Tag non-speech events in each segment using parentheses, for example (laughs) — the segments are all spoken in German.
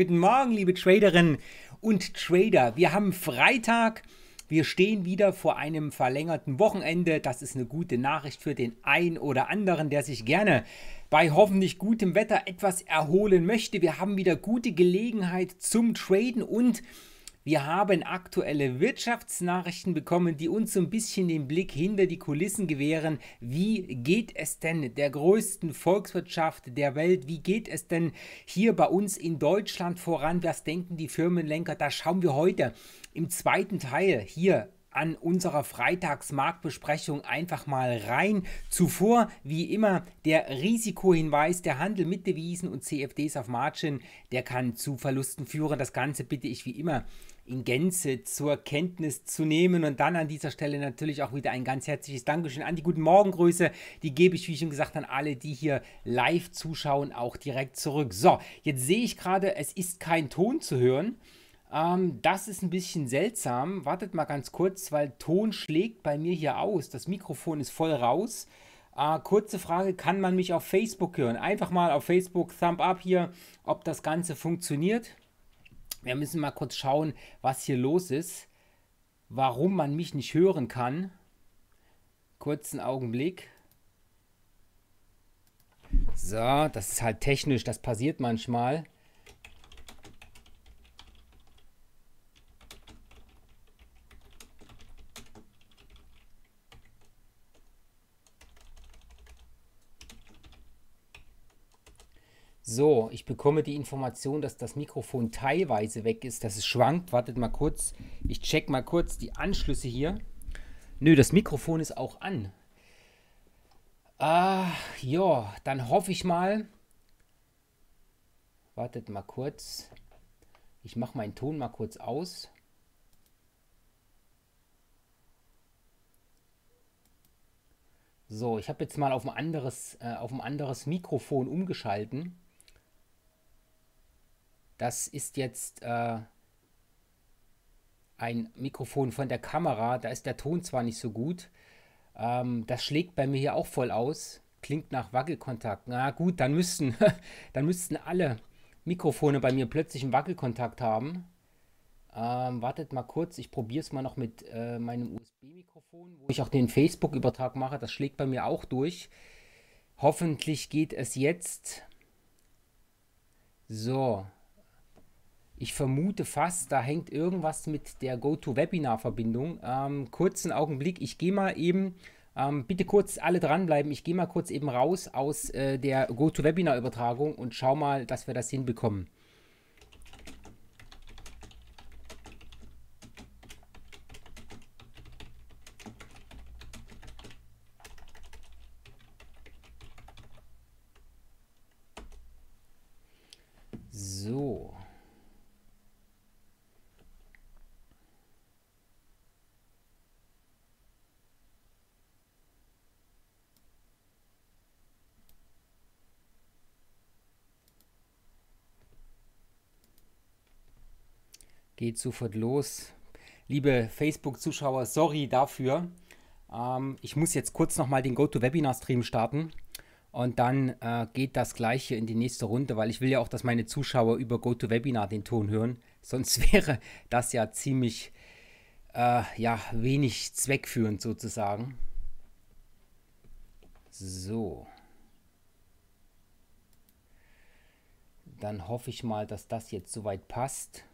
Guten Morgen, liebe Traderinnen und Trader. Wir haben Freitag. Wir stehen wieder vor einem verlängerten Wochenende. Das ist eine gute Nachricht für den einen oder anderen, der sich gerne bei hoffentlich gutem Wetter etwas erholen möchte. Wir haben wieder gute Gelegenheit zum Traden und wir haben aktuelle Wirtschaftsnachrichten bekommen, die uns so ein bisschen den Blick hinter die Kulissen gewähren. Wie geht es denn der größten Volkswirtschaft der Welt? Wie geht es denn hier bei uns in Deutschland voran? Was denken die Firmenlenker? Da schauen wir heute im zweiten Teil hier an unserer Freitagsmarktbesprechung einfach mal rein. Zuvor, wie immer, der Risikohinweis, der Handel mit Devisen und CFDs auf Margin, der kann zu Verlusten führen. Das Ganze bitte ich wie immer in Gänze zur Kenntnis zu nehmen. Und dann an dieser Stelle natürlich auch wieder ein ganz herzliches Dankeschön an die guten Morgengrüße. Die gebe ich, wie schon gesagt, an alle, die hier live zuschauen, auch direkt zurück. So, jetzt sehe ich gerade, es ist kein Ton zu hören. Ähm, das ist ein bisschen seltsam. Wartet mal ganz kurz, weil Ton schlägt bei mir hier aus. Das Mikrofon ist voll raus. Äh, kurze Frage, kann man mich auf Facebook hören? Einfach mal auf Facebook Thumb up hier, ob das Ganze funktioniert. Wir müssen mal kurz schauen, was hier los ist, warum man mich nicht hören kann. Kurzen Augenblick. So, das ist halt technisch, das passiert manchmal. So, ich bekomme die Information, dass das Mikrofon teilweise weg ist, dass es schwankt. Wartet mal kurz. Ich check mal kurz die Anschlüsse hier. Nö, das Mikrofon ist auch an. Ah, ja, dann hoffe ich mal. Wartet mal kurz. Ich mache meinen Ton mal kurz aus. So, ich habe jetzt mal auf ein anderes, äh, auf ein anderes Mikrofon umgeschalten. Das ist jetzt äh, ein Mikrofon von der Kamera. Da ist der Ton zwar nicht so gut. Ähm, das schlägt bei mir hier auch voll aus. Klingt nach Wackelkontakt. Na gut, dann müssten, (laughs) dann müssten alle Mikrofone bei mir plötzlich einen Wackelkontakt haben. Ähm, wartet mal kurz, ich probiere es mal noch mit äh, meinem USB-Mikrofon, wo ich auch den Facebook-Übertrag mache. Das schlägt bei mir auch durch. Hoffentlich geht es jetzt. So, ich vermute fast, da hängt irgendwas mit der GoToWebinar-Verbindung. Ähm, kurzen Augenblick, ich gehe mal eben, ähm, bitte kurz alle dranbleiben, ich gehe mal kurz eben raus aus äh, der GoToWebinar-Übertragung und schau mal, dass wir das hinbekommen. geht sofort los. Liebe Facebook-Zuschauer, sorry dafür. Ähm, ich muss jetzt kurz nochmal den GoToWebinar-Stream starten und dann äh, geht das gleiche in die nächste Runde, weil ich will ja auch, dass meine Zuschauer über GoToWebinar den Ton hören. Sonst (laughs) wäre das ja ziemlich äh, ja, wenig zweckführend sozusagen. So. Dann hoffe ich mal, dass das jetzt soweit passt.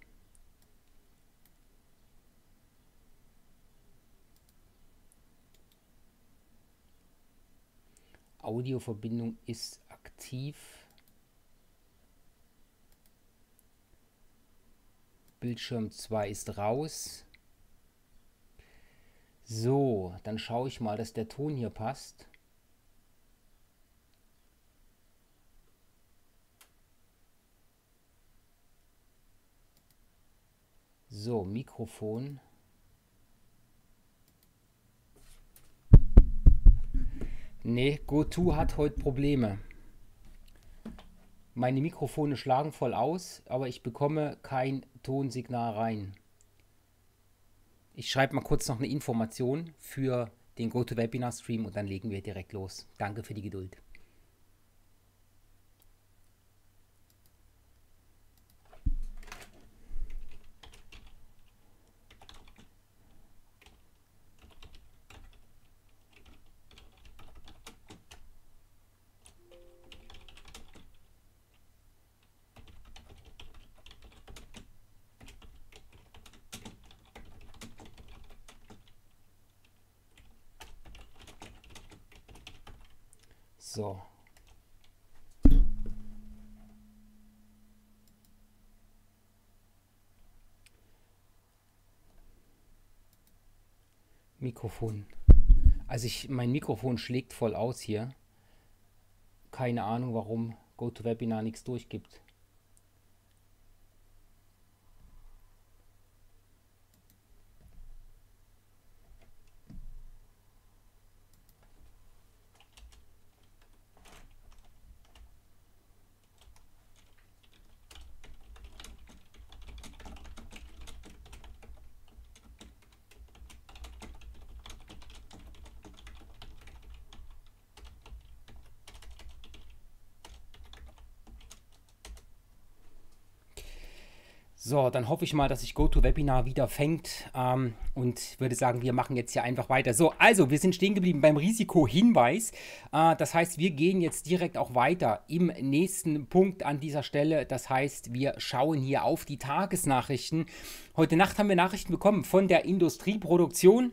Audioverbindung ist aktiv. Bildschirm 2 ist raus. So, dann schaue ich mal, dass der Ton hier passt. So, Mikrofon. Nee, GoTo hat heute Probleme. Meine Mikrofone schlagen voll aus, aber ich bekomme kein Tonsignal rein. Ich schreibe mal kurz noch eine Information für den gotowebinar stream und dann legen wir direkt los. Danke für die Geduld. Mikrofon. Also ich, mein Mikrofon schlägt voll aus hier. Keine Ahnung, warum GoToWebinar nichts durchgibt. So, dann hoffe ich mal, dass sich GoToWebinar wieder fängt ähm, und würde sagen, wir machen jetzt hier einfach weiter. So, also wir sind stehen geblieben beim Risikohinweis. Äh, das heißt, wir gehen jetzt direkt auch weiter im nächsten Punkt an dieser Stelle. Das heißt, wir schauen hier auf die Tagesnachrichten. Heute Nacht haben wir Nachrichten bekommen von der Industrieproduktion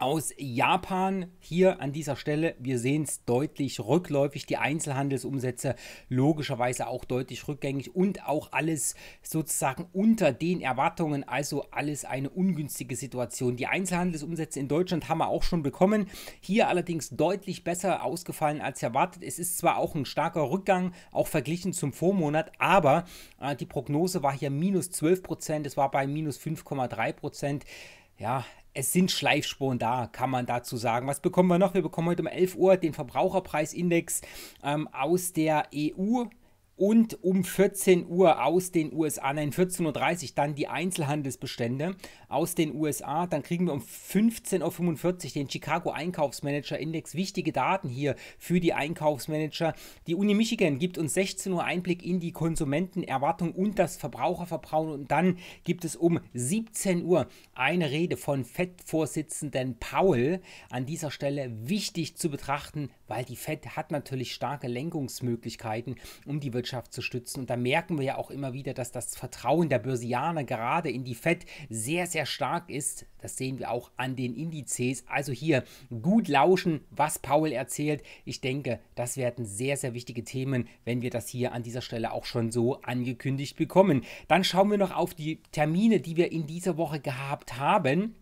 aus Japan hier an dieser Stelle. Wir sehen es deutlich rückläufig, die Einzelhandelsumsätze logischerweise auch deutlich rückgängig und auch alles sozusagen unter den Erwartungen, also alles eine ungünstige Situation. Die Einzelhandelsumsätze in Deutschland haben wir auch schon bekommen, hier allerdings deutlich besser ausgefallen als erwartet. Es ist zwar auch ein starker Rückgang, auch verglichen zum Vormonat, aber äh, die Prognose war hier minus 12 Prozent, es war bei minus 5,3 Prozent ja, es sind Schleifspuren da, kann man dazu sagen. Was bekommen wir noch? Wir bekommen heute um 11 Uhr den Verbraucherpreisindex ähm, aus der EU und um 14 Uhr aus den USA, nein, 14.30 Uhr dann die Einzelhandelsbestände aus den USA. Dann kriegen wir um 15.45 Uhr den Chicago Einkaufsmanager Index. Wichtige Daten hier für die Einkaufsmanager. Die Uni Michigan gibt uns 16 Uhr Einblick in die Konsumentenerwartung und das Verbraucherverbrauchen. Und dann gibt es um 17 Uhr eine Rede von FED-Vorsitzenden Powell. An dieser Stelle wichtig zu betrachten, weil die Fed hat natürlich starke Lenkungsmöglichkeiten, um die Wirtschaft zu stützen. Und da merken wir ja auch immer wieder, dass das Vertrauen der Börsianer gerade in die Fed sehr, sehr stark ist. Das sehen wir auch an den Indizes. Also hier gut lauschen, was Paul erzählt. Ich denke, das werden sehr, sehr wichtige Themen, wenn wir das hier an dieser Stelle auch schon so angekündigt bekommen. Dann schauen wir noch auf die Termine, die wir in dieser Woche gehabt haben.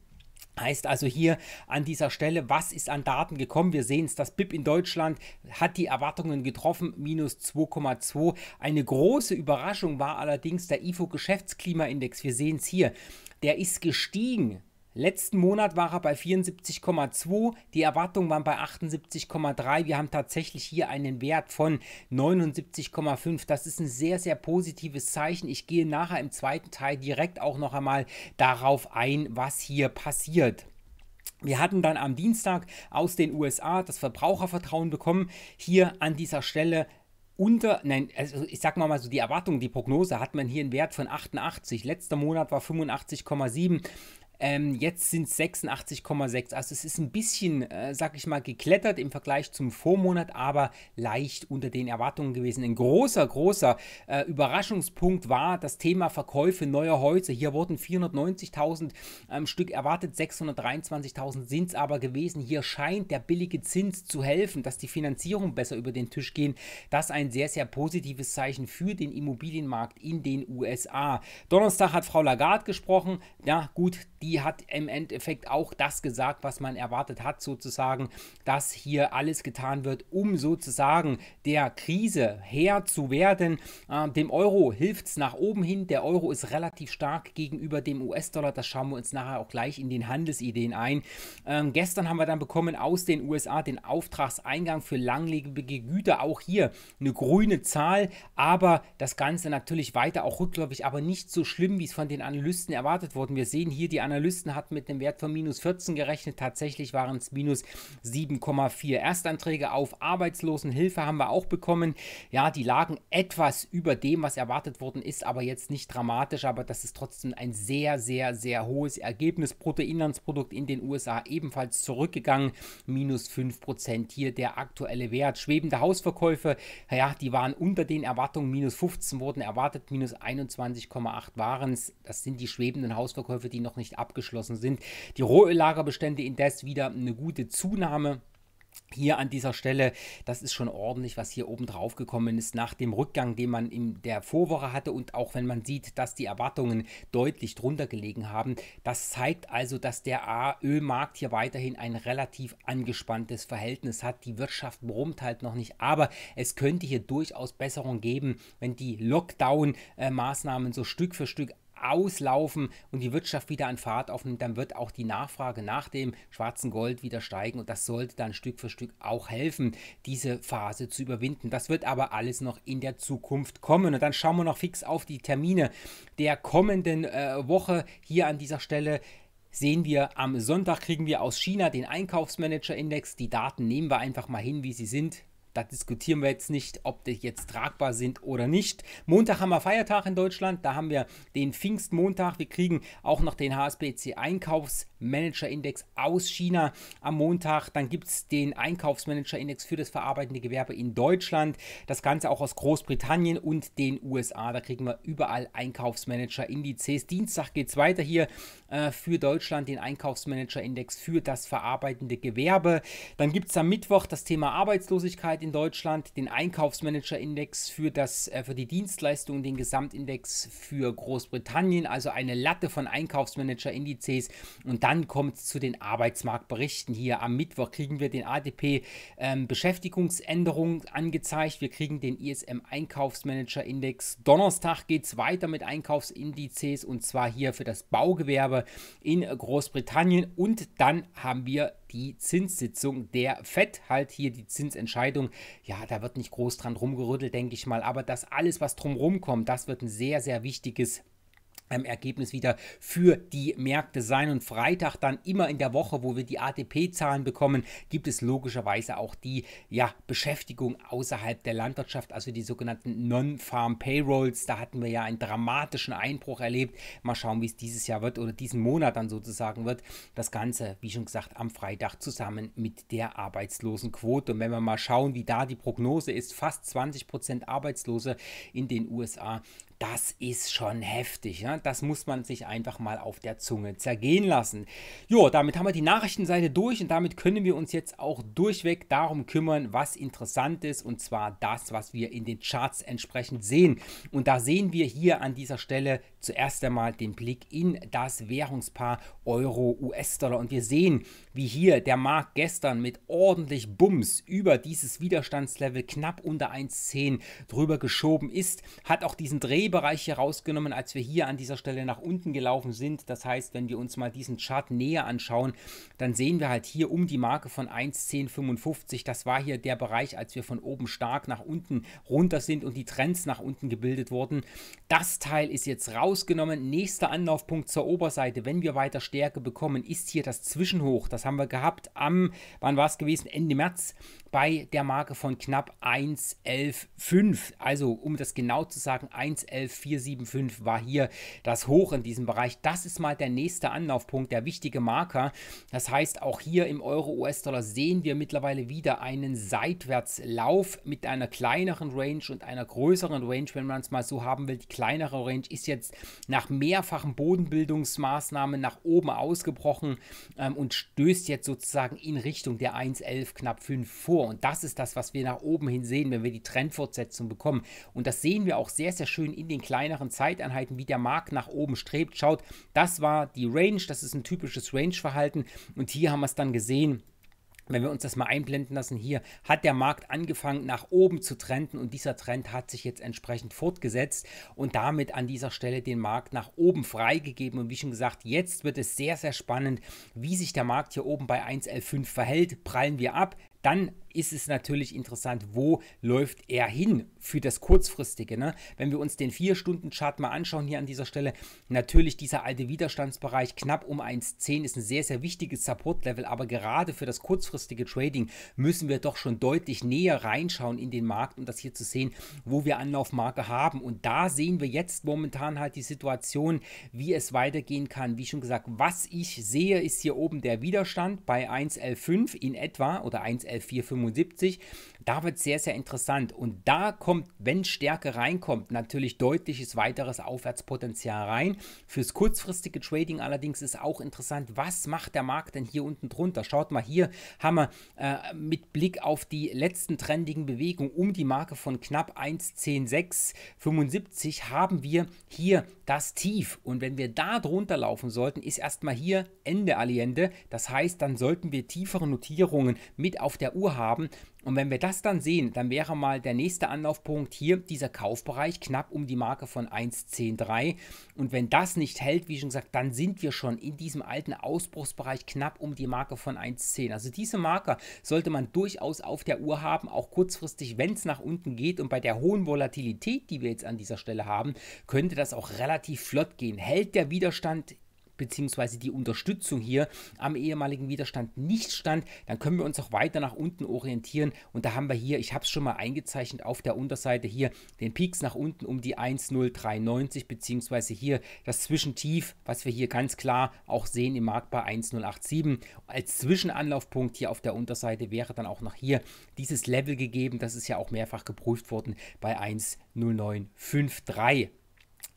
Heißt also hier an dieser Stelle, was ist an Daten gekommen? Wir sehen es, das BIP in Deutschland hat die Erwartungen getroffen, minus 2,2. Eine große Überraschung war allerdings der IFO Geschäftsklimaindex. Wir sehen es hier. Der ist gestiegen Letzten Monat war er bei 74,2, die Erwartungen waren bei 78,3. Wir haben tatsächlich hier einen Wert von 79,5. Das ist ein sehr, sehr positives Zeichen. Ich gehe nachher im zweiten Teil direkt auch noch einmal darauf ein, was hier passiert. Wir hatten dann am Dienstag aus den USA das Verbrauchervertrauen bekommen. Hier an dieser Stelle unter, nein, also ich sag mal so, die Erwartung, die Prognose hat man hier einen Wert von 88. Letzter Monat war 85,7. Ähm, jetzt sind es 86,6. Also es ist ein bisschen, äh, sag ich mal, geklettert im Vergleich zum Vormonat, aber leicht unter den Erwartungen gewesen. Ein großer, großer äh, Überraschungspunkt war das Thema Verkäufe neuer Häuser. Hier wurden 490.000 ähm, Stück erwartet, 623.000 sind es aber gewesen. Hier scheint der billige Zins zu helfen, dass die Finanzierung besser über den Tisch gehen. Das ist ein sehr, sehr positives Zeichen für den Immobilienmarkt in den USA. Donnerstag hat Frau Lagarde gesprochen. Ja, gut, die die hat im Endeffekt auch das gesagt, was man erwartet hat, sozusagen, dass hier alles getan wird, um sozusagen der Krise Herr zu werden. Ähm, dem Euro hilft es nach oben hin. Der Euro ist relativ stark gegenüber dem US-Dollar. Das schauen wir uns nachher auch gleich in den Handelsideen ein. Ähm, gestern haben wir dann bekommen aus den USA den Auftragseingang für langlebige Güter. Auch hier eine grüne Zahl, aber das Ganze natürlich weiter auch rückläufig, aber nicht so schlimm, wie es von den Analysten erwartet worden. Wir sehen hier die Analysten Analysten hatten mit einem Wert von minus 14 gerechnet. Tatsächlich waren es minus 7,4. Erstanträge auf Arbeitslosenhilfe haben wir auch bekommen. Ja, die lagen etwas über dem, was erwartet worden ist, aber jetzt nicht dramatisch. Aber das ist trotzdem ein sehr, sehr, sehr hohes Ergebnis. Bruttoinlandsprodukt in den USA ebenfalls zurückgegangen. Minus 5% hier der aktuelle Wert. Schwebende Hausverkäufe, ja, die waren unter den Erwartungen. Minus 15 wurden erwartet, minus 21,8 waren es. Das sind die schwebenden Hausverkäufe, die noch nicht ab abgeschlossen sind. Die Rohöllagerbestände indes wieder eine gute Zunahme. Hier an dieser Stelle, das ist schon ordentlich, was hier oben drauf gekommen ist nach dem Rückgang, den man in der Vorwoche hatte und auch wenn man sieht, dass die Erwartungen deutlich drunter gelegen haben. Das zeigt also, dass der Ölmarkt hier weiterhin ein relativ angespanntes Verhältnis hat. Die Wirtschaft brummt halt noch nicht, aber es könnte hier durchaus Besserung geben, wenn die Lockdown-Maßnahmen äh, so Stück für Stück auslaufen und die Wirtschaft wieder an Fahrt aufnimmt, dann wird auch die Nachfrage nach dem schwarzen Gold wieder steigen und das sollte dann Stück für Stück auch helfen, diese Phase zu überwinden. Das wird aber alles noch in der Zukunft kommen und dann schauen wir noch fix auf die Termine der kommenden äh, Woche hier an dieser Stelle sehen wir am Sonntag kriegen wir aus China den Einkaufsmanager-Index. Die Daten nehmen wir einfach mal hin, wie sie sind. Da diskutieren wir jetzt nicht, ob die jetzt tragbar sind oder nicht. Montag haben wir Feiertag in Deutschland. Da haben wir den Pfingstmontag. Wir kriegen auch noch den HSBC Einkaufsmanager-Index aus China am Montag. Dann gibt es den Einkaufsmanager-Index für das verarbeitende Gewerbe in Deutschland. Das Ganze auch aus Großbritannien und den USA. Da kriegen wir überall Einkaufsmanager-Indizes. Dienstag geht es weiter hier äh, für Deutschland, den Einkaufsmanager-Index für das verarbeitende Gewerbe. Dann gibt es am Mittwoch das Thema Arbeitslosigkeit in in Deutschland, den Einkaufsmanager-Index für, das, äh, für die Dienstleistungen, den Gesamtindex für Großbritannien, also eine Latte von Einkaufsmanager-Indizes. Und dann kommt es zu den Arbeitsmarktberichten. Hier am Mittwoch kriegen wir den ADP ähm, angezeigt. Wir kriegen den ISM Einkaufsmanager-Index. Donnerstag geht es weiter mit Einkaufsindizes und zwar hier für das Baugewerbe in Großbritannien. Und dann haben wir die Zinssitzung der FED, halt hier die Zinsentscheidung. Ja, da wird nicht groß dran rumgerüttelt, denke ich mal, aber das alles, was drumherum kommt, das wird ein sehr, sehr wichtiges Ergebnis wieder für die Märkte sein. Und Freitag dann immer in der Woche, wo wir die ATP-Zahlen bekommen, gibt es logischerweise auch die ja, Beschäftigung außerhalb der Landwirtschaft, also die sogenannten Non-Farm Payrolls. Da hatten wir ja einen dramatischen Einbruch erlebt. Mal schauen, wie es dieses Jahr wird oder diesen Monat dann sozusagen wird. Das Ganze, wie schon gesagt, am Freitag zusammen mit der Arbeitslosenquote. Und wenn wir mal schauen, wie da die Prognose ist, fast 20% Prozent Arbeitslose in den USA das ist schon heftig. Ne? Das muss man sich einfach mal auf der Zunge zergehen lassen. Jo, damit haben wir die Nachrichtenseite durch und damit können wir uns jetzt auch durchweg darum kümmern, was interessant ist und zwar das, was wir in den Charts entsprechend sehen. Und da sehen wir hier an dieser Stelle zuerst einmal den Blick in das Währungspaar Euro-US-Dollar und wir sehen, wie hier der Markt gestern mit ordentlich Bums über dieses Widerstandslevel knapp unter 1,10 drüber geschoben ist, hat auch diesen Dreh B-Bereich hier rausgenommen, als wir hier an dieser Stelle nach unten gelaufen sind. Das heißt, wenn wir uns mal diesen Chart näher anschauen, dann sehen wir halt hier um die Marke von 1,1055. Das war hier der Bereich, als wir von oben stark nach unten runter sind und die Trends nach unten gebildet wurden. Das Teil ist jetzt rausgenommen. Nächster Anlaufpunkt zur Oberseite, wenn wir weiter Stärke bekommen, ist hier das Zwischenhoch. Das haben wir gehabt am, wann war es gewesen? Ende März bei der Marke von knapp 1,115. Also um das genau zu sagen, 1,11475 war hier das Hoch in diesem Bereich. Das ist mal der nächste Anlaufpunkt, der wichtige Marker. Das heißt, auch hier im Euro-US-Dollar sehen wir mittlerweile wieder einen Seitwärtslauf mit einer kleineren Range und einer größeren Range, wenn man es mal so haben will. Die kleinere Range ist jetzt nach mehrfachen Bodenbildungsmaßnahmen nach oben ausgebrochen ähm, und stößt jetzt sozusagen in Richtung der 1,11 knapp 5 vor vor. Und das ist das, was wir nach oben hin sehen, wenn wir die Trendfortsetzung bekommen. Und das sehen wir auch sehr, sehr schön in den kleineren Zeiteinheiten, wie der Markt nach oben strebt. Schaut, das war die Range, das ist ein typisches Range-Verhalten. Und hier haben wir es dann gesehen wenn wir uns das mal einblenden lassen, hier hat der Markt angefangen nach oben zu trenden und dieser Trend hat sich jetzt entsprechend fortgesetzt und damit an dieser Stelle den Markt nach oben freigegeben. Und wie schon gesagt, jetzt wird es sehr, sehr spannend, wie sich der Markt hier oben bei 1.11.5 verhält. Prallen wir ab, dann ist es natürlich interessant, wo läuft er hin für das Kurzfristige. Ne? Wenn wir uns den 4-Stunden-Chart mal anschauen hier an dieser Stelle, natürlich dieser alte Widerstandsbereich knapp um 1,10 ist ein sehr, sehr wichtiges Support-Level, aber gerade für das kurzfristige Trading müssen wir doch schon deutlich näher reinschauen in den Markt, um das hier zu sehen, wo wir Anlaufmarke haben. Und da sehen wir jetzt momentan halt die Situation, wie es weitergehen kann. Wie schon gesagt, was ich sehe, ist hier oben der Widerstand bei 1,11,5 in etwa oder 1,1145 75 da wird es sehr, sehr interessant. Und da kommt, wenn Stärke reinkommt, natürlich deutliches weiteres Aufwärtspotenzial rein. Fürs kurzfristige Trading allerdings ist auch interessant, was macht der Markt denn hier unten drunter? Schaut mal, hier haben wir äh, mit Blick auf die letzten trendigen Bewegungen um die Marke von knapp 1,10675 haben wir hier das Tief. Und wenn wir da drunter laufen sollten, ist erstmal hier Ende Allende. Das heißt, dann sollten wir tiefere Notierungen mit auf der Uhr haben. Und wenn wir das dann sehen, dann wäre mal der nächste Anlaufpunkt hier dieser Kaufbereich knapp um die Marke von 1,103. Und wenn das nicht hält, wie schon gesagt, dann sind wir schon in diesem alten Ausbruchsbereich knapp um die Marke von 1,10. Also diese Marke sollte man durchaus auf der Uhr haben, auch kurzfristig, wenn es nach unten geht. Und bei der hohen Volatilität, die wir jetzt an dieser Stelle haben, könnte das auch relativ flott gehen. Hält der Widerstand beziehungsweise die Unterstützung hier am ehemaligen Widerstand nicht stand, dann können wir uns auch weiter nach unten orientieren. Und da haben wir hier, ich habe es schon mal eingezeichnet, auf der Unterseite hier den Peaks nach unten um die 1,0390 beziehungsweise hier das Zwischentief, was wir hier ganz klar auch sehen im Markt bei 1,087. Als Zwischenanlaufpunkt hier auf der Unterseite wäre dann auch noch hier dieses Level gegeben. Das ist ja auch mehrfach geprüft worden bei 1,0953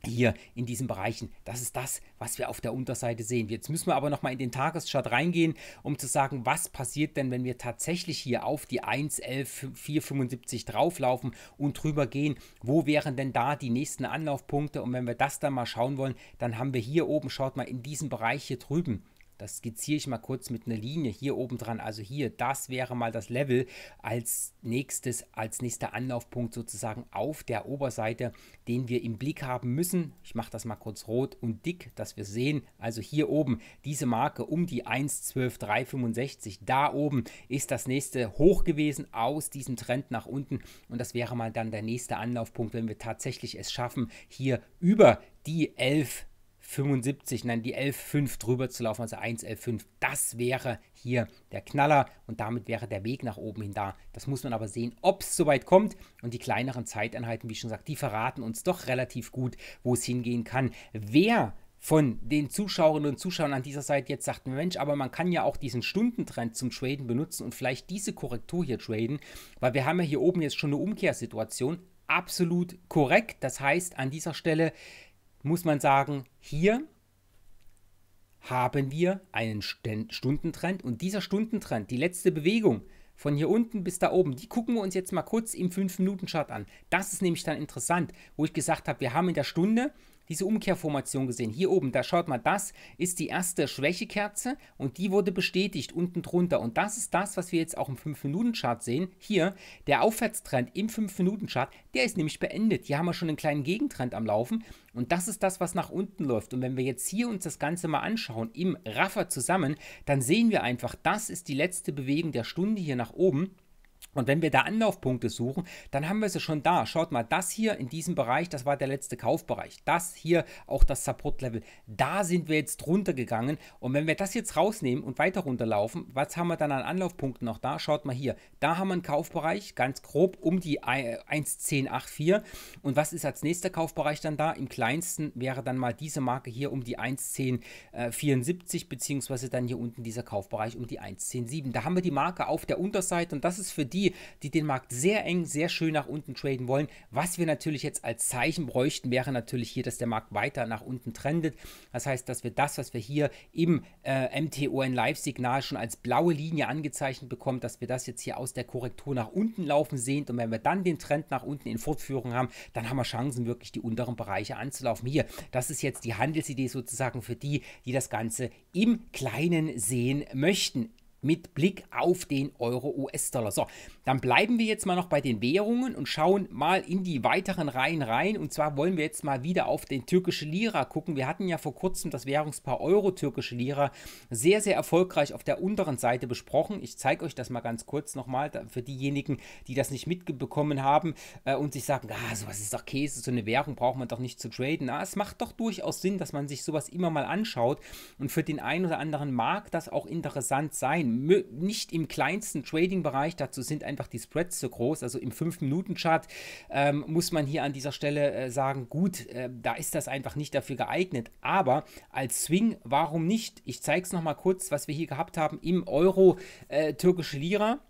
hier in diesen Bereichen. Das ist das, was wir auf der Unterseite sehen. Jetzt müssen wir aber nochmal in den Tageschart reingehen, um zu sagen, was passiert denn, wenn wir tatsächlich hier auf die 1.11.475 drauflaufen und drüber gehen. Wo wären denn da die nächsten Anlaufpunkte? Und wenn wir das dann mal schauen wollen, dann haben wir hier oben, schaut mal, in diesem Bereich hier drüben, das skizziere ich mal kurz mit einer Linie hier oben dran. Also hier, das wäre mal das Level als nächstes, als nächster Anlaufpunkt sozusagen auf der Oberseite, den wir im Blick haben müssen. Ich mache das mal kurz rot und dick, dass wir sehen. Also hier oben diese Marke um die 1,12,365. Da oben ist das nächste hoch gewesen aus diesem Trend nach unten. Und das wäre mal dann der nächste Anlaufpunkt, wenn wir tatsächlich es schaffen, hier über die 11 75, nein, die 11,5 drüber zu laufen, also 1,11,5. Das wäre hier der Knaller und damit wäre der Weg nach oben hin da. Das muss man aber sehen, ob es soweit kommt. Und die kleineren Zeiteinheiten, wie schon gesagt, die verraten uns doch relativ gut, wo es hingehen kann. Wer von den Zuschauerinnen und Zuschauern an dieser Seite jetzt sagt, Mensch, aber man kann ja auch diesen Stundentrend zum Traden benutzen und vielleicht diese Korrektur hier traden, weil wir haben ja hier oben jetzt schon eine Umkehrsituation. Absolut korrekt. Das heißt, an dieser Stelle muss man sagen, hier haben wir einen Stundentrend und dieser Stundentrend, die letzte Bewegung von hier unten bis da oben, die gucken wir uns jetzt mal kurz im 5-Minuten-Chart an. Das ist nämlich dann interessant, wo ich gesagt habe, wir haben in der Stunde diese Umkehrformation gesehen. Hier oben, da schaut mal, das ist die erste Schwächekerze und die wurde bestätigt unten drunter. Und das ist das, was wir jetzt auch im 5-Minuten-Chart sehen. Hier, der Aufwärtstrend im 5-Minuten-Chart, der ist nämlich beendet. Hier haben wir schon einen kleinen Gegentrend am Laufen und das ist das, was nach unten läuft. Und wenn wir jetzt hier uns das Ganze mal anschauen, im Raffer zusammen, dann sehen wir einfach, das ist die letzte Bewegung der Stunde hier nach oben. Und wenn wir da Anlaufpunkte suchen, dann haben wir sie schon da. Schaut mal, das hier in diesem Bereich, das war der letzte Kaufbereich. Das hier auch das Support-Level. Da sind wir jetzt runtergegangen. Und wenn wir das jetzt rausnehmen und weiter runterlaufen, was haben wir dann an Anlaufpunkten noch da? Schaut mal hier. Da haben wir einen Kaufbereich, ganz grob um die 1.1084. Und was ist als nächster Kaufbereich dann da? Im kleinsten wäre dann mal diese Marke hier um die 1.1074, beziehungsweise dann hier unten dieser Kaufbereich um die 1.107. Da haben wir die Marke auf der Unterseite und das ist für die, die den Markt sehr eng, sehr schön nach unten traden wollen. Was wir natürlich jetzt als Zeichen bräuchten, wäre natürlich hier, dass der Markt weiter nach unten trendet. Das heißt, dass wir das, was wir hier im äh, MTON Live-Signal schon als blaue Linie angezeichnet bekommen, dass wir das jetzt hier aus der Korrektur nach unten laufen sehen. Und wenn wir dann den Trend nach unten in Fortführung haben, dann haben wir Chancen, wirklich die unteren Bereiche anzulaufen. Hier, das ist jetzt die Handelsidee sozusagen für die, die das Ganze im Kleinen sehen möchten mit Blick auf den Euro-US-Dollar. So, dann bleiben wir jetzt mal noch bei den Währungen und schauen mal in die weiteren Reihen rein. Und zwar wollen wir jetzt mal wieder auf den türkischen Lira gucken. Wir hatten ja vor kurzem das Währungspaar Euro-Türkische Lira sehr, sehr erfolgreich auf der unteren Seite besprochen. Ich zeige euch das mal ganz kurz nochmal für diejenigen, die das nicht mitbekommen haben äh, und sich sagen, ah, sowas ist doch Käse, so eine Währung braucht man doch nicht zu traden. Ah, es macht doch durchaus Sinn, dass man sich sowas immer mal anschaut. Und für den einen oder anderen mag das auch interessant sein. nicht im kleinsten Trading-Bereich, dazu sind ein einfach die Spreads so groß. Also im 5-Minuten-Chart ähm, muss man hier an dieser Stelle äh, sagen, gut, äh, da ist das einfach nicht dafür geeignet. Aber als Swing, warum nicht? Ich zeige es nochmal kurz, was wir hier gehabt haben im Euro äh, türkische Lira.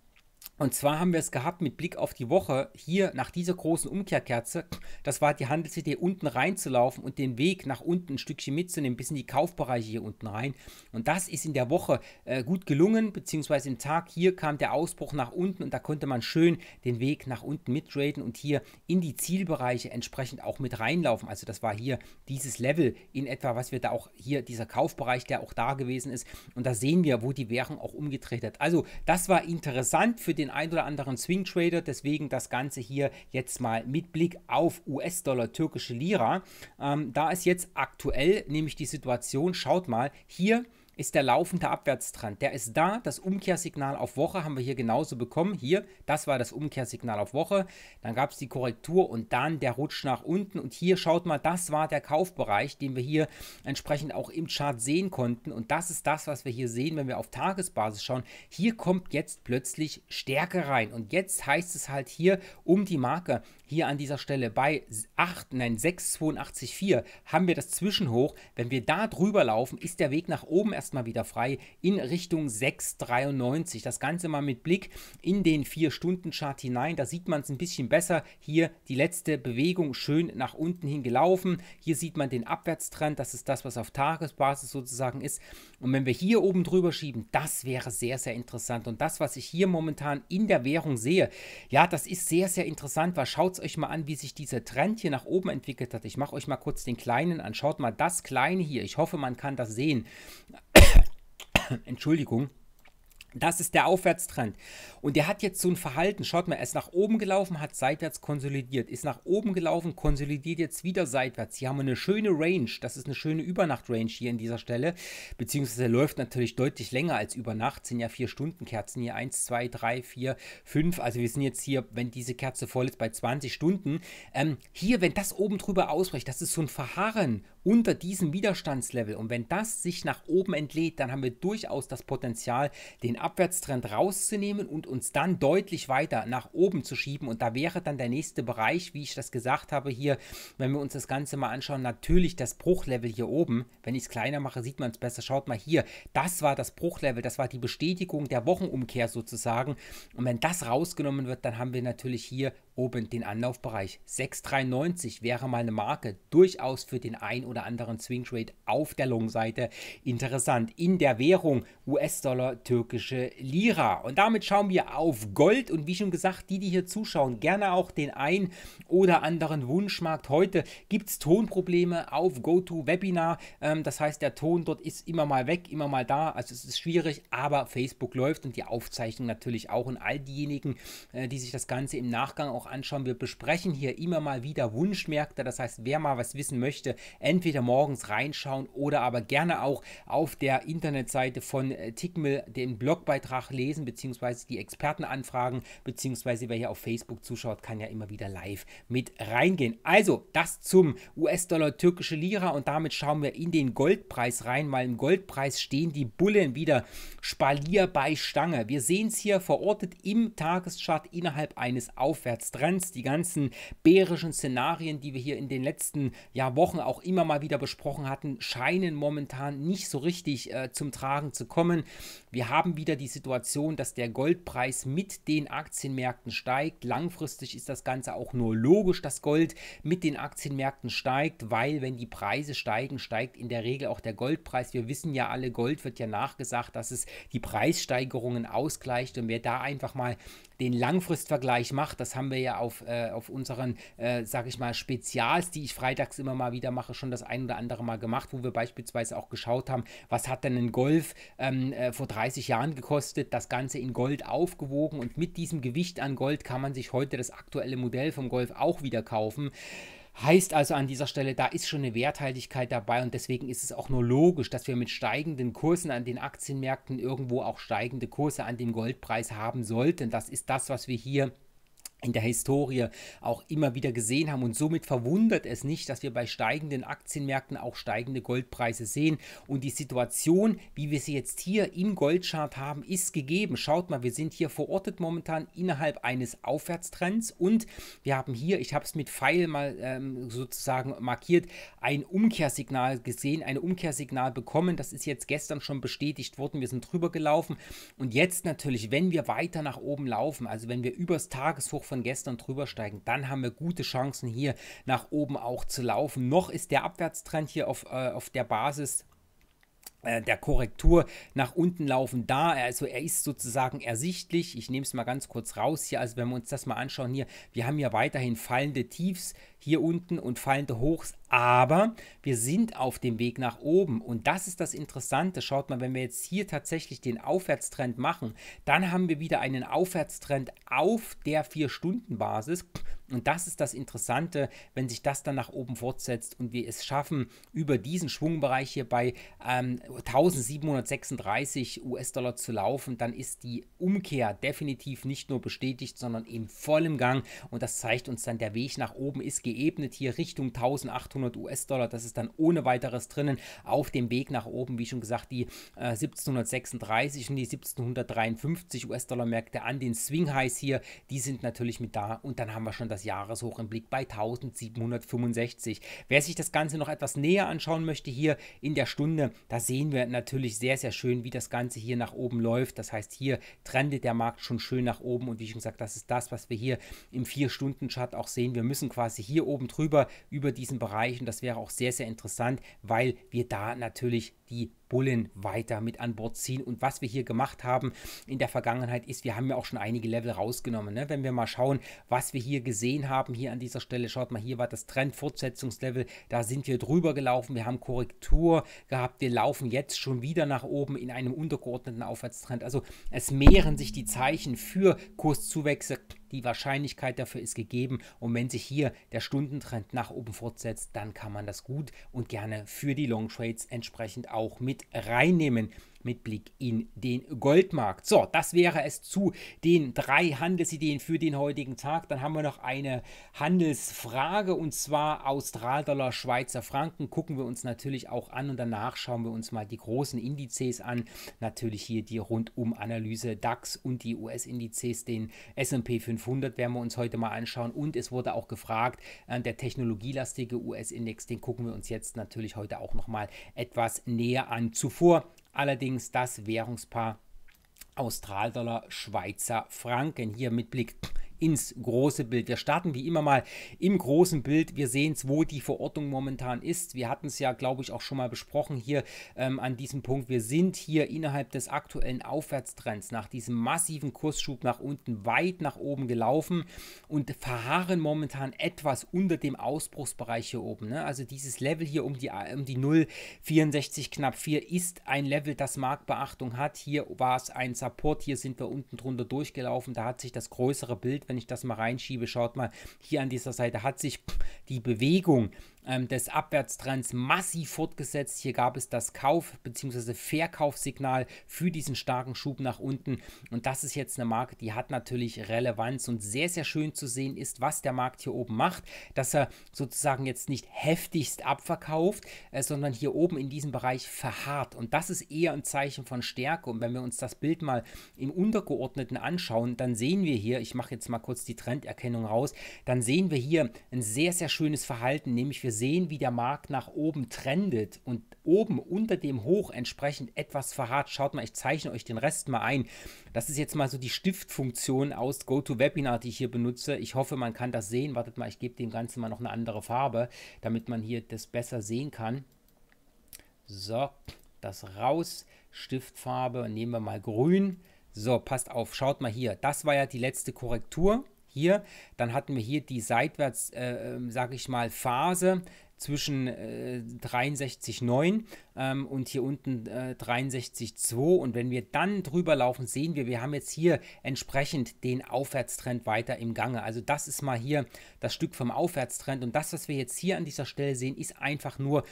Und zwar haben wir es gehabt mit Blick auf die Woche hier nach dieser großen Umkehrkerze. Das war die Handelsidee, unten reinzulaufen und den Weg nach unten ein Stückchen mitzunehmen, bis in die Kaufbereiche hier unten rein. Und das ist in der Woche äh, gut gelungen, beziehungsweise im Tag hier kam der Ausbruch nach unten und da konnte man schön den Weg nach unten mittraden und hier in die Zielbereiche entsprechend auch mit reinlaufen. Also das war hier dieses Level in etwa, was wir da auch hier, dieser Kaufbereich, der auch da gewesen ist. Und da sehen wir, wo die Währung auch umgedreht hat. Also das war interessant für für den ein oder anderen Swing Trader. Deswegen das Ganze hier jetzt mal mit Blick auf US-Dollar, türkische Lira. Ähm, da ist jetzt aktuell nämlich die Situation, schaut mal, hier ist der laufende Abwärtstrend. Der ist da. Das Umkehrsignal auf Woche haben wir hier genauso bekommen. Hier, das war das Umkehrsignal auf Woche. Dann gab es die Korrektur und dann der Rutsch nach unten. Und hier schaut mal, das war der Kaufbereich, den wir hier entsprechend auch im Chart sehen konnten. Und das ist das, was wir hier sehen, wenn wir auf Tagesbasis schauen. Hier kommt jetzt plötzlich Stärke rein. Und jetzt heißt es halt hier um die Marke, hier an dieser Stelle bei 8, nein, 6,82,4 haben wir das Zwischenhoch. Wenn wir da drüber laufen, ist der Weg nach oben erst erstmal wieder frei in Richtung 6,93. Das Ganze mal mit Blick in den 4-Stunden-Chart hinein. Da sieht man es ein bisschen besser. Hier die letzte Bewegung schön nach unten hin gelaufen. Hier sieht man den Abwärtstrend. Das ist das, was auf Tagesbasis sozusagen ist. Und wenn wir hier oben drüber schieben, das wäre sehr, sehr interessant. Und das, was ich hier momentan in der Währung sehe, ja, das ist sehr, sehr interessant, weil schaut es euch mal an, wie sich dieser Trend hier nach oben entwickelt hat. Ich mache euch mal kurz den kleinen an. Schaut mal das kleine hier. Ich hoffe, man kann das sehen. (coughs) Entschuldigung. Das ist der Aufwärtstrend. Und der hat jetzt so ein Verhalten. Schaut mal, er ist nach oben gelaufen, hat seitwärts konsolidiert, ist nach oben gelaufen, konsolidiert jetzt wieder seitwärts. Hier haben wir eine schöne Range. Das ist eine schöne Übernacht-Range hier in dieser Stelle. Beziehungsweise läuft natürlich deutlich länger als über Nacht. Sind ja vier Stunden Kerzen hier. Eins, zwei, drei, vier, fünf. Also wir sind jetzt hier, wenn diese Kerze voll ist, bei 20 Stunden. Ähm, hier, wenn das oben drüber ausbricht, das ist so ein Verharren unter diesem Widerstandslevel und wenn das sich nach oben entlädt, dann haben wir durchaus das Potenzial, den Abwärtstrend rauszunehmen und uns dann deutlich weiter nach oben zu schieben und da wäre dann der nächste Bereich, wie ich das gesagt habe hier, wenn wir uns das Ganze mal anschauen, natürlich das Bruchlevel hier oben, wenn ich es kleiner mache, sieht man es besser, schaut mal hier, das war das Bruchlevel, das war die Bestätigung der Wochenumkehr sozusagen und wenn das rausgenommen wird, dann haben wir natürlich hier oben den Anlaufbereich. 6,93 wäre mal eine Marke durchaus für den ein oder anderen Swing Trade auf der Long-Seite interessant. In der Währung US-Dollar, türkische Lira. Und damit schauen wir auf Gold. Und wie schon gesagt, die, die hier zuschauen, gerne auch den ein oder anderen Wunschmarkt. Heute gibt es Tonprobleme auf GoToWebinar. Ähm, das heißt, der Ton dort ist immer mal weg, immer mal da. Also es ist schwierig, aber Facebook läuft und die Aufzeichnung natürlich auch. Und all diejenigen, äh, die sich das Ganze im Nachgang auch auch anschauen. Wir besprechen hier immer mal wieder Wunschmärkte. Das heißt, wer mal was wissen möchte, entweder morgens reinschauen oder aber gerne auch auf der Internetseite von äh, Tickmill den Blogbeitrag lesen, beziehungsweise die Experten anfragen, beziehungsweise wer hier auf Facebook zuschaut, kann ja immer wieder live mit reingehen. Also, das zum US-Dollar türkische Lira und damit schauen wir in den Goldpreis rein, weil im Goldpreis stehen die Bullen wieder Spalier bei Stange. Wir sehen es hier verortet im Tageschart innerhalb eines Aufwärts Transparenz, die ganzen bärischen Szenarien, die wir hier in den letzten ja, Wochen auch immer mal wieder besprochen hatten, scheinen momentan nicht so richtig äh, zum Tragen zu kommen. Wir haben wieder die Situation, dass der Goldpreis mit den Aktienmärkten steigt. Langfristig ist das Ganze auch nur logisch, dass Gold mit den Aktienmärkten steigt, weil wenn die Preise steigen, steigt in der Regel auch der Goldpreis. Wir wissen ja alle, Gold wird ja nachgesagt, dass es die Preissteigerungen ausgleicht und wer da einfach mal den Langfristvergleich macht, das haben wir ja auf, äh, auf unseren, äh, sag ich mal, Spezials, die ich freitags immer mal wieder mache, schon das ein oder andere Mal gemacht, wo wir beispielsweise auch geschaut haben, was hat denn ein Golf ähm, äh, vor 30 Jahren gekostet, das Ganze in Gold aufgewogen und mit diesem Gewicht an Gold kann man sich heute das aktuelle Modell vom Golf auch wieder kaufen. Heißt also an dieser Stelle, da ist schon eine Werthaltigkeit dabei und deswegen ist es auch nur logisch, dass wir mit steigenden Kursen an den Aktienmärkten irgendwo auch steigende Kurse an dem Goldpreis haben sollten. Das ist das, was wir hier in der Historie auch immer wieder gesehen haben. Und somit verwundert es nicht, dass wir bei steigenden Aktienmärkten auch steigende Goldpreise sehen. Und die Situation, wie wir sie jetzt hier im Goldchart haben, ist gegeben. Schaut mal, wir sind hier verortet momentan innerhalb eines Aufwärtstrends und wir haben hier, ich habe es mit Pfeil mal ähm, sozusagen markiert, ein Umkehrsignal gesehen, ein Umkehrsignal bekommen. Das ist jetzt gestern schon bestätigt worden. Wir sind drüber gelaufen. Und jetzt natürlich, wenn wir weiter nach oben laufen, also wenn wir übers Tageshoch von gestern drüber steigen, dann haben wir gute Chancen hier nach oben auch zu laufen. Noch ist der Abwärtstrend hier auf, äh, auf der Basis äh, der Korrektur nach unten laufen da. Also er ist sozusagen ersichtlich. Ich nehme es mal ganz kurz raus hier. Also wenn wir uns das mal anschauen hier, wir haben ja weiterhin fallende Tiefs hier unten und fallende Hochs, aber wir sind auf dem Weg nach oben und das ist das Interessante. Schaut mal, wenn wir jetzt hier tatsächlich den Aufwärtstrend machen, dann haben wir wieder einen Aufwärtstrend auf der 4-Stunden-Basis und das ist das Interessante, wenn sich das dann nach oben fortsetzt und wir es schaffen, über diesen Schwungbereich hier bei ähm, 1736 US-Dollar zu laufen, dann ist die Umkehr definitiv nicht nur bestätigt, sondern in vollem Gang und das zeigt uns dann, der Weg nach oben ist geebnet geebnet hier Richtung 1800 US-Dollar. Das ist dann ohne weiteres drinnen auf dem Weg nach oben, wie schon gesagt, die äh, 1736 und die 1753 US-Dollar-Märkte an den Swing-Highs hier, die sind natürlich mit da und dann haben wir schon das Jahreshoch im Blick bei 1765. Wer sich das Ganze noch etwas näher anschauen möchte hier in der Stunde, da sehen wir natürlich sehr, sehr schön, wie das Ganze hier nach oben läuft. Das heißt, hier trendet der Markt schon schön nach oben und wie schon gesagt, das ist das, was wir hier im 4-Stunden-Chart auch sehen. Wir müssen quasi hier hier oben drüber über diesen Bereich und das wäre auch sehr, sehr interessant, weil wir da natürlich die Bullen weiter mit an Bord ziehen. Und was wir hier gemacht haben in der Vergangenheit ist, wir haben ja auch schon einige Level rausgenommen. Ne? Wenn wir mal schauen, was wir hier gesehen haben, hier an dieser Stelle, schaut mal, hier war das Trendfortsetzungslevel, da sind wir drüber gelaufen, wir haben Korrektur gehabt, wir laufen jetzt schon wieder nach oben in einem untergeordneten Aufwärtstrend. Also es mehren sich die Zeichen für Kurszuwächse. Die Wahrscheinlichkeit dafür ist gegeben. Und wenn sich hier der Stundentrend nach oben fortsetzt, dann kann man das gut und gerne für die Long Trades entsprechend auch mit reinnehmen mit Blick in den Goldmarkt. So, das wäre es zu den drei Handelsideen für den heutigen Tag. Dann haben wir noch eine Handelsfrage und zwar Australdollar, Schweizer Franken. Gucken wir uns natürlich auch an und danach schauen wir uns mal die großen Indizes an. Natürlich hier die Rundum-Analyse DAX und die US-Indizes, den SP 500 werden wir uns heute mal anschauen. Und es wurde auch gefragt, äh, der technologielastige US-Index, den gucken wir uns jetzt natürlich heute auch nochmal etwas näher an. Zuvor Allerdings das Währungspaar Australdollar, Schweizer Franken. Hier mit Blick ins große Bild. Wir starten wie immer mal im großen Bild. Wir sehen es, wo die Verordnung momentan ist. Wir hatten es ja, glaube ich, auch schon mal besprochen hier ähm, an diesem Punkt. Wir sind hier innerhalb des aktuellen Aufwärtstrends nach diesem massiven Kursschub nach unten weit nach oben gelaufen und verharren momentan etwas unter dem Ausbruchsbereich hier oben. Ne? Also dieses Level hier um die, um die 0,64 knapp 4 ist ein Level, das Marktbeachtung hat. Hier war es ein Support, hier sind wir unten drunter durchgelaufen. Da hat sich das größere Bild, wenn wenn ich das mal reinschiebe, schaut mal, hier an dieser Seite hat sich die Bewegung ähm, des Abwärtstrends massiv fortgesetzt. Hier gab es das Kauf- bzw. Verkaufssignal für diesen starken Schub nach unten. Und das ist jetzt eine Marke, die hat natürlich Relevanz und sehr, sehr schön zu sehen ist, was der Markt hier oben macht, dass er sozusagen jetzt nicht heftigst abverkauft, äh, sondern hier oben in diesem Bereich verharrt. Und das ist eher ein Zeichen von Stärke. Und wenn wir uns das Bild mal im Untergeordneten anschauen, dann sehen wir hier, ich mache jetzt mal kurz die Trenderkennung raus, dann sehen wir hier ein sehr, sehr schönes Verhalten, nämlich wir gesehen, wie der Markt nach oben trendet und oben unter dem Hoch entsprechend etwas verharrt. Schaut mal, ich zeichne euch den Rest mal ein. Das ist jetzt mal so die Stiftfunktion aus GoToWebinar, die ich hier benutze. Ich hoffe, man kann das sehen. Wartet mal, ich gebe dem Ganzen mal noch eine andere Farbe, damit man hier das besser sehen kann. So, das raus. Stiftfarbe nehmen wir mal grün. So, passt auf, schaut mal hier. Das war ja die letzte Korrektur hier. Dann hatten wir hier die seitwärts, äh, ähm, sage ich mal, Phase zwischen äh, 63,9 ähm, und hier unten äh, 63,2 und wenn wir dann drüber laufen, sehen wir, wir haben jetzt hier entsprechend den Aufwärtstrend weiter im Gange. Also das ist mal hier das Stück vom Aufwärtstrend und das, was wir jetzt hier an dieser Stelle sehen, ist einfach nur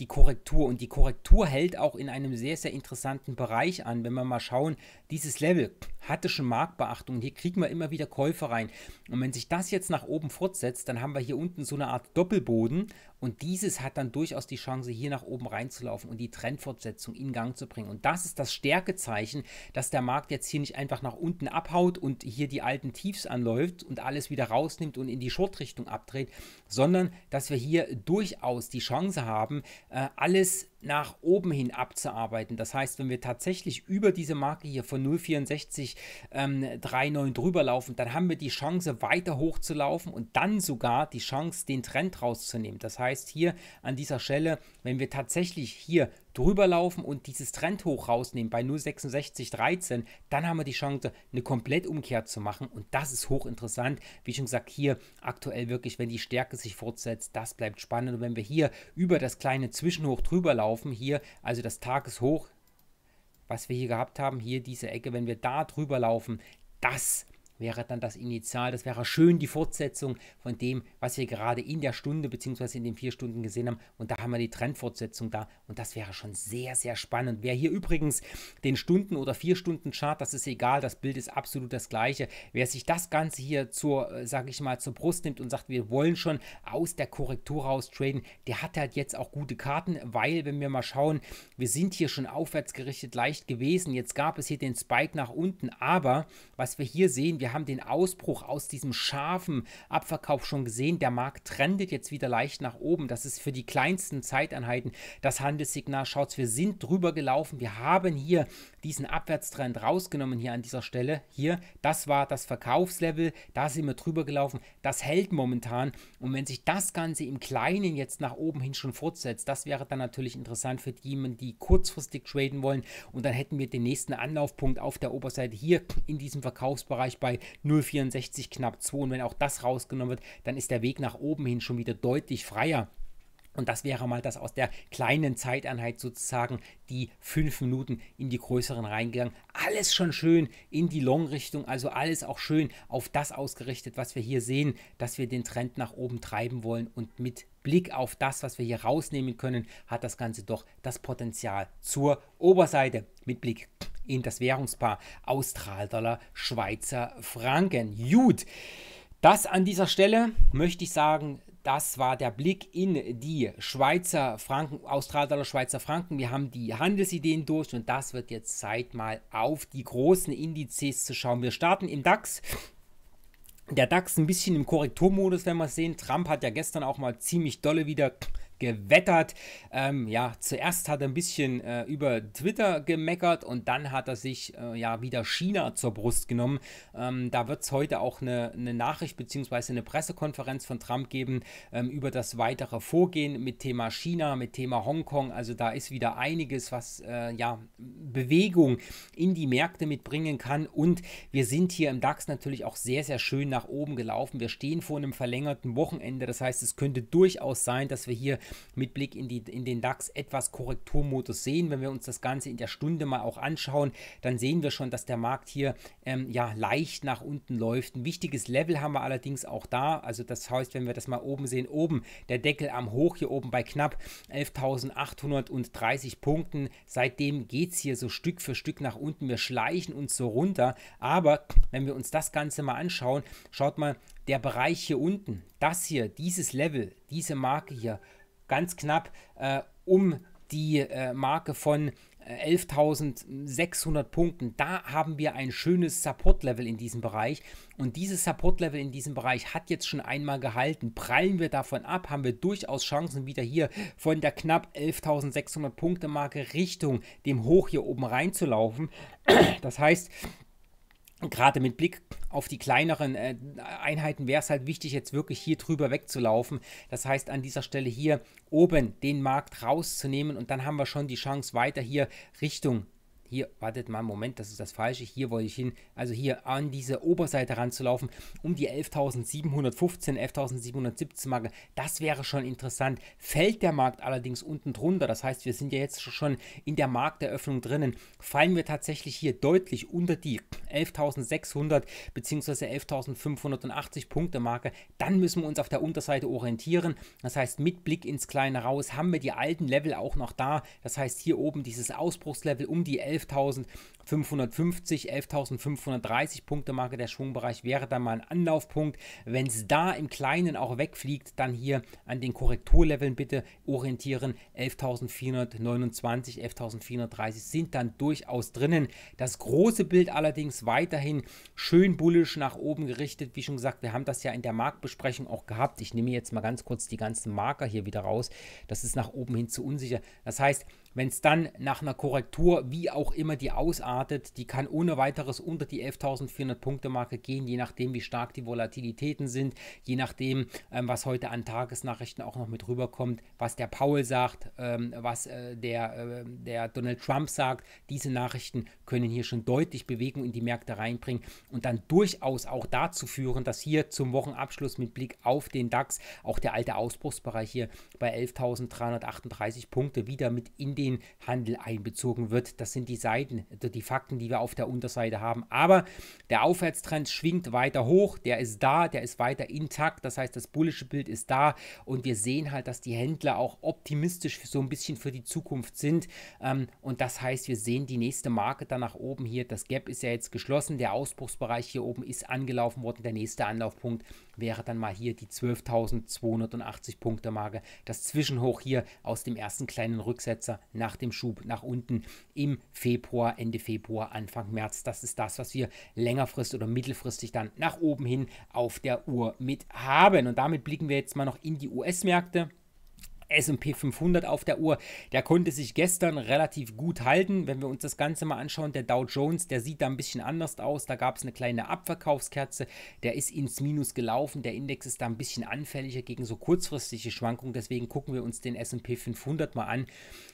die Korrektur. Und die Korrektur hält auch in einem sehr, sehr interessanten Bereich an. Wenn wir mal schauen, dieses Level hatte schon Marktbeachtung. Hier kriegen wir immer wieder Käufe rein. Und wenn sich das jetzt nach oben fortsetzt, dann haben wir hier unten so eine Art Doppelboden. Und dieses hat dann durchaus die Chance, hier nach oben reinzulaufen und die Trendfortsetzung in Gang zu bringen. Und das ist das Stärkezeichen, dass der Markt jetzt hier nicht einfach nach unten abhaut und hier die alten Tiefs anläuft und alles wieder rausnimmt und in die Short-Richtung abdreht, sondern dass wir hier durchaus die Chance haben, äh, alles nach oben hin abzuarbeiten. Das heißt, wenn wir tatsächlich über diese Marke hier von 0,64 ähm, 3,9 drüber laufen, dann haben wir die Chance, weiter hoch zu laufen und dann sogar die Chance, den Trend rauszunehmen. Das heißt, hier an dieser Stelle, wenn wir tatsächlich hier drüber laufen und dieses Trend hoch rausnehmen bei 0,6613, dann haben wir die Chance, eine Komplettumkehr zu machen und das ist hochinteressant. Wie schon gesagt, hier aktuell wirklich, wenn die Stärke sich fortsetzt, das bleibt spannend und wenn wir hier über das kleine Zwischenhoch drüber laufen, laufen hier, also das Tageshoch, was wir hier gehabt haben, hier diese Ecke, wenn wir da drüber laufen, das wäre dann das Initial. Das wäre schön die Fortsetzung von dem, was wir gerade in der Stunde bzw. in den vier Stunden gesehen haben. Und da haben wir die Trendfortsetzung da. Und das wäre schon sehr, sehr spannend. Wer hier übrigens den Stunden- oder Vier-Stunden-Chart, das ist egal, das Bild ist absolut das gleiche. Wer sich das Ganze hier zur, äh, sage ich mal, zur Brust nimmt und sagt, wir wollen schon aus der Korrektur raus traden, der hat halt jetzt auch gute Karten, weil, wenn wir mal schauen, wir sind hier schon aufwärts gerichtet leicht gewesen. Jetzt gab es hier den Spike nach unten. Aber was wir hier sehen, wir haben den Ausbruch aus diesem scharfen Abverkauf schon gesehen. Der Markt trendet jetzt wieder leicht nach oben. Das ist für die kleinsten Zeiteinheiten das Handelssignal. Schaut's, wir sind drüber gelaufen. Wir haben hier diesen Abwärtstrend rausgenommen hier an dieser Stelle. Hier, das war das Verkaufslevel. Da sind wir drüber gelaufen. Das hält momentan. Und wenn sich das Ganze im Kleinen jetzt nach oben hin schon fortsetzt, das wäre dann natürlich interessant für diejenigen, die kurzfristig traden wollen. Und dann hätten wir den nächsten Anlaufpunkt auf der Oberseite hier in diesem Verkaufsbereich bei 0,64 knapp 2. Und wenn auch das rausgenommen wird, dann ist der Weg nach oben hin schon wieder deutlich freier. Und das wäre mal das aus der kleinen Zeiteinheit sozusagen die fünf Minuten in die größeren reingegangen. Alles schon schön in die Long-Richtung, also alles auch schön auf das ausgerichtet, was wir hier sehen, dass wir den Trend nach oben treiben wollen. Und mit Blick auf das, was wir hier rausnehmen können, hat das Ganze doch das Potenzial zur Oberseite mit Blick in das Währungspaar Australdollar, Schweizer Franken. Gut, das an dieser Stelle möchte ich sagen, das war der Blick in die Schweizer Franken, Australdollar Schweizer Franken. Wir haben die Handelsideen durch und das wird jetzt Zeit mal auf die großen Indizes zu schauen. Wir starten im DAX. Der DAX ein bisschen im Korrekturmodus, wenn wir sehen. Trump hat ja gestern auch mal ziemlich dolle wieder gewettert. Ähm, ja, zuerst hat er ein bisschen äh, über Twitter gemeckert und dann hat er sich äh, ja wieder China zur Brust genommen. Ähm, da wird es heute auch eine, eine Nachricht bzw. eine Pressekonferenz von Trump geben ähm, über das weitere Vorgehen mit Thema China, mit Thema Hongkong. Also da ist wieder einiges, was äh, ja Bewegung in die Märkte mitbringen kann. Und wir sind hier im DAX natürlich auch sehr, sehr schön nach oben gelaufen. Wir stehen vor einem verlängerten Wochenende. Das heißt, es könnte durchaus sein, dass wir hier mit Blick in, die, in den DAX etwas Korrekturmodus sehen. Wenn wir uns das Ganze in der Stunde mal auch anschauen, dann sehen wir schon, dass der Markt hier ähm, ja leicht nach unten läuft. Ein wichtiges Level haben wir allerdings auch da. Also das heißt, wenn wir das mal oben sehen, oben der Deckel am Hoch hier oben bei knapp 11.830 Punkten. Seitdem geht es hier so Stück für Stück nach unten. Wir schleichen uns so runter. Aber wenn wir uns das Ganze mal anschauen, schaut mal, der Bereich hier unten, das hier, dieses Level, diese Marke hier, ganz knapp äh, um die äh, Marke von 11.600 äh, Punkten. Da haben wir ein schönes Support-Level in diesem Bereich. Und dieses Support-Level in diesem Bereich hat jetzt schon einmal gehalten. Prallen wir davon ab, haben wir durchaus Chancen, wieder hier von der knapp 11.600 Punkte-Marke Richtung dem Hoch hier oben reinzulaufen. Das heißt, gerade mit Blick auf die kleineren äh, Einheiten wäre es halt wichtig, jetzt wirklich hier drüber wegzulaufen. Das heißt, an dieser Stelle hier oben den Markt rauszunehmen und dann haben wir schon die Chance, weiter hier Richtung hier, wartet mal, Moment, das ist das Falsche, hier wollte ich hin, also hier an diese Oberseite ranzulaufen, um die 11.715, 11.717 Marke, das wäre schon interessant. Fällt der Markt allerdings unten drunter, das heißt, wir sind ja jetzt schon in der Markteröffnung drinnen, fallen wir tatsächlich hier deutlich unter die 11.600 bzw. 11.580 Punkte Marke, dann müssen wir uns auf der Unterseite orientieren, das heißt, mit Blick ins kleine Raus haben wir die alten Level auch noch da, das heißt, hier oben dieses Ausbruchslevel um die 11 11.000 550, 11.530 Punkte Marke, der Schwungbereich wäre dann mal ein Anlaufpunkt. Wenn es da im Kleinen auch wegfliegt, dann hier an den Korrekturleveln bitte orientieren. 11.429, 11.430 sind dann durchaus drinnen. Das große Bild allerdings weiterhin schön bullisch nach oben gerichtet. Wie schon gesagt, wir haben das ja in der Marktbesprechung auch gehabt. Ich nehme jetzt mal ganz kurz die ganzen Marker hier wieder raus. Das ist nach oben hin zu unsicher. Das heißt, wenn es dann nach einer Korrektur, wie auch immer die Ausarten, erwartet. Die kann ohne weiteres unter die 11.400 Punkte Marke gehen, je nachdem, wie stark die Volatilitäten sind, je nachdem, ähm, was heute an Tagesnachrichten auch noch mit rüberkommt, was der Paul sagt, ähm, was äh, der, äh, der Donald Trump sagt. Diese Nachrichten können hier schon deutlich Bewegung in die Märkte reinbringen und dann durchaus auch dazu führen, dass hier zum Wochenabschluss mit Blick auf den DAX auch der alte Ausbruchsbereich hier bei 11.338 Punkte wieder mit in den Handel einbezogen wird. Das sind die Seiten, also die Fakten, die wir auf der Unterseite haben. Aber der Aufwärtstrend schwingt weiter hoch, der ist da, der ist weiter intakt. Das heißt, das bullische Bild ist da und wir sehen halt, dass die Händler auch optimistisch so ein bisschen für die Zukunft sind. Ähm, und das heißt, wir sehen die nächste Marke dann nach oben hier. Das Gap ist ja jetzt geschlossen, der Ausbruchsbereich hier oben ist angelaufen worden, der nächste Anlaufpunkt wäre dann mal hier die 12.280 Punkte Marke. Das Zwischenhoch hier aus dem ersten kleinen Rücksetzer nach dem Schub nach unten im Februar, Ende Februar, Anfang März. Das ist das, was wir längerfristig oder mittelfristig dann nach oben hin auf der Uhr mit haben. Und damit blicken wir jetzt mal noch in die US-Märkte. SP 500 auf der Uhr. Der konnte sich gestern relativ gut halten. Wenn wir uns das Ganze mal anschauen, der Dow Jones, der sieht da ein bisschen anders aus. Da gab es eine kleine Abverkaufskerze. Der ist ins Minus gelaufen. Der Index ist da ein bisschen anfälliger gegen so kurzfristige Schwankungen. Deswegen gucken wir uns den SP 500 mal an.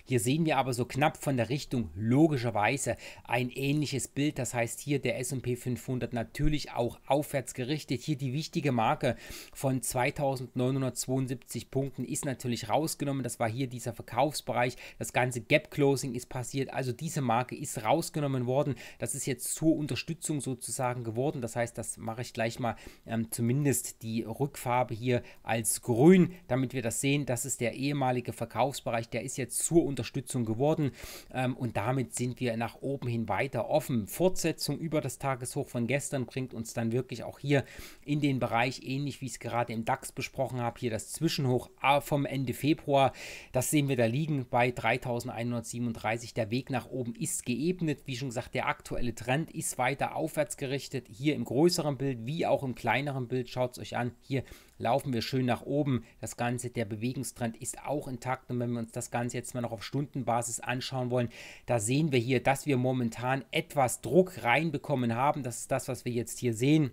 Hier sehen wir aber so knapp von der Richtung logischerweise ein ähnliches Bild. Das heißt hier der S&P 500 natürlich auch aufwärts gerichtet. Hier die wichtige Marke von 2972 Punkten ist natürlich rausgenommen. Das war hier dieser Verkaufsbereich. Das ganze Gap Closing ist passiert. Also diese Marke ist rausgenommen worden. Das ist jetzt zur Unterstützung sozusagen geworden. Das heißt, das mache ich gleich mal ähm, zumindest die Rückfarbe hier als grün, damit wir das sehen. Das ist der ehemalige Verkaufsbereich. Der ist jetzt zur Unterstützung Unterstützung geworden ähm, und damit sind wir nach oben hin weiter offen. Fortsetzung über das Tageshoch von gestern bringt uns dann wirklich auch hier in den Bereich, ähnlich wie ich es gerade im DAX besprochen habe, hier das Zwischenhoch äh, vom Ende Februar. Das sehen wir da liegen bei 3137. Der Weg nach oben ist geebnet. Wie schon gesagt, der aktuelle Trend ist weiter aufwärts gerichtet. Hier im größeren Bild wie auch im kleineren Bild. Schaut es euch an. Hier laufen wir schön nach oben. Das Ganze, der Bewegungstrend ist auch intakt. Und wenn wir uns das Ganze jetzt mal noch auf Stundenbasis anschauen wollen, da sehen wir hier, dass wir momentan etwas Druck reinbekommen haben. Das ist das, was wir jetzt hier sehen.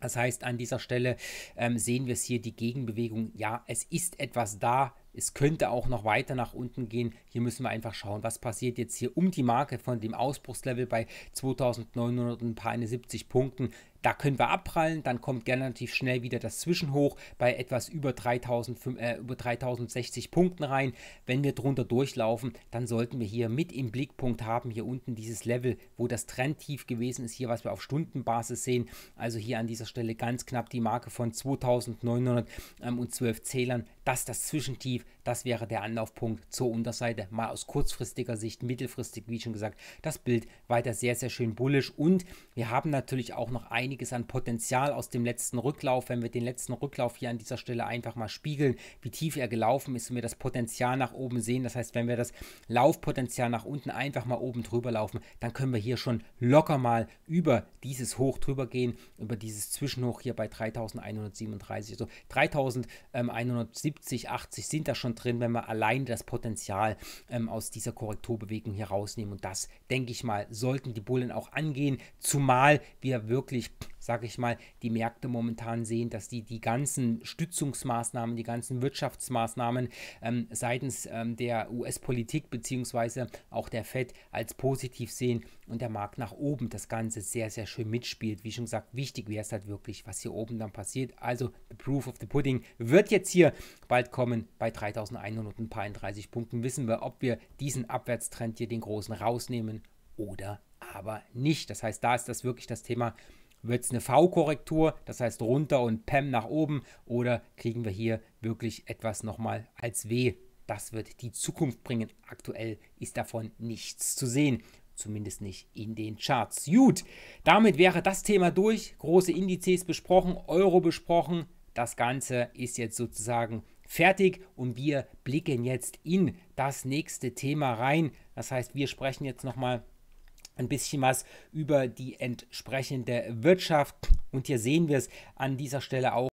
Das heißt, an dieser Stelle ähm, sehen wir es hier, die Gegenbewegung. Ja, es ist etwas da. Es könnte auch noch weiter nach unten gehen. Hier müssen wir einfach schauen, was passiert jetzt hier um die Marke von dem Ausbruchslevel bei 2971 Punkten. Da können wir abprallen, dann kommt relativ schnell wieder das Zwischenhoch bei etwas über, 3000, äh, über 3060 Punkten rein. Wenn wir drunter durchlaufen, dann sollten wir hier mit im Blickpunkt haben, hier unten dieses Level, wo das Trendtief gewesen ist, hier was wir auf Stundenbasis sehen. Also hier an dieser Stelle ganz knapp die Marke von 2912 ähm, Zählern dass das Zwischentief, das wäre der Anlaufpunkt zur Unterseite, mal aus kurzfristiger Sicht, mittelfristig, wie schon gesagt, das Bild weiter sehr, sehr schön bullisch und wir haben natürlich auch noch einiges an Potenzial aus dem letzten Rücklauf, wenn wir den letzten Rücklauf hier an dieser Stelle einfach mal spiegeln, wie tief er gelaufen ist und wir das Potenzial nach oben sehen, das heißt, wenn wir das Laufpotenzial nach unten einfach mal oben drüber laufen, dann können wir hier schon locker mal über dieses Hoch drüber gehen, über dieses Zwischenhoch hier bei 3137, also 3137 70, 80 sind da schon drin, wenn wir allein das Potenzial ähm, aus dieser Korrekturbewegung hier rausnehmen. Und das, denke ich mal, sollten die Bullen auch angehen, zumal wir wirklich sage ich mal, die Märkte momentan sehen, dass die, die ganzen Stützungsmaßnahmen, die ganzen Wirtschaftsmaßnahmen ähm, seitens ähm, der US-Politik bzw. auch der Fed als positiv sehen und der Markt nach oben das Ganze sehr, sehr schön mitspielt. Wie schon gesagt, wichtig wäre es halt wirklich, was hier oben dann passiert. Also, the proof of the pudding wird jetzt hier bald kommen bei 3131 Punkten. Wissen wir, ob wir diesen Abwärtstrend hier, den großen, rausnehmen oder aber nicht. Das heißt, da ist das wirklich das Thema wird es eine V-Korrektur, das heißt runter und PEM nach oben, oder kriegen wir hier wirklich etwas nochmal als W? Das wird die Zukunft bringen. Aktuell ist davon nichts zu sehen. Zumindest nicht in den Charts. Gut, damit wäre das Thema durch. Große Indizes besprochen, Euro besprochen. Das Ganze ist jetzt sozusagen fertig und wir blicken jetzt in das nächste Thema rein. Das heißt, wir sprechen jetzt nochmal ein bisschen was über die entsprechende Wirtschaft. Und hier sehen wir es an dieser Stelle auch.